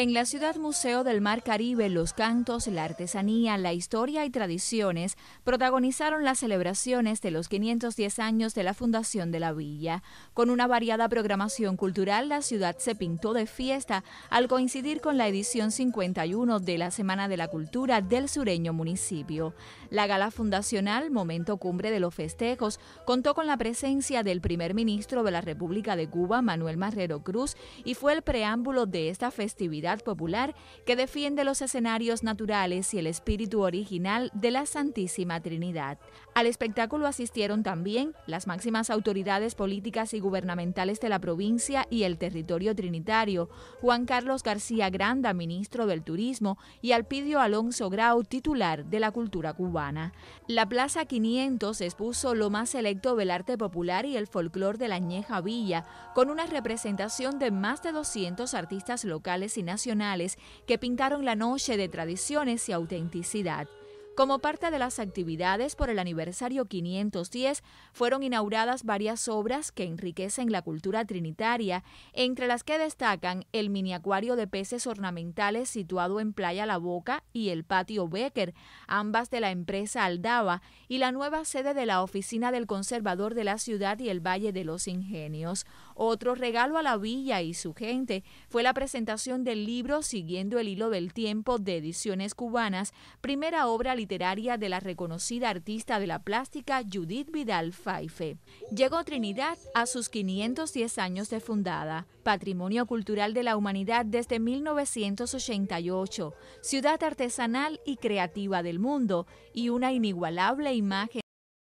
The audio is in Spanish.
En la ciudad Museo del Mar Caribe, los cantos, la artesanía, la historia y tradiciones protagonizaron las celebraciones de los 510 años de la fundación de la villa. Con una variada programación cultural, la ciudad se pintó de fiesta al coincidir con la edición 51 de la Semana de la Cultura del sureño municipio. La gala fundacional, momento cumbre de los festejos, contó con la presencia del primer ministro de la República de Cuba, Manuel Marrero Cruz, y fue el preámbulo de esta festividad popular que defiende los escenarios naturales y el espíritu original de la Santísima Trinidad. Al espectáculo asistieron también las máximas autoridades políticas y gubernamentales de la provincia y el territorio trinitario, Juan Carlos García Granda, ministro del Turismo, y Alpidio Alonso Grau, titular de la cultura cubana. La Plaza 500 expuso lo más selecto del arte popular y el folclor de la Añeja Villa, con una representación de más de 200 artistas locales y nacionales que pintaron la noche de tradiciones y autenticidad. Como parte de las actividades por el aniversario 510, fueron inauguradas varias obras que enriquecen la cultura trinitaria, entre las que destacan el miniacuario de peces ornamentales situado en Playa La Boca y el patio Becker, ambas de la empresa Aldaba, y la nueva sede de la Oficina del Conservador de la Ciudad y el Valle de los Ingenios. Otro regalo a la villa y su gente fue la presentación del libro Siguiendo el hilo del tiempo de Ediciones Cubanas, primera obra literaria de la reconocida artista de la plástica Judith Vidal Faife. Llegó Trinidad a sus 510 años de fundada, Patrimonio Cultural de la Humanidad desde 1988, ciudad artesanal y creativa del mundo y una inigualable imagen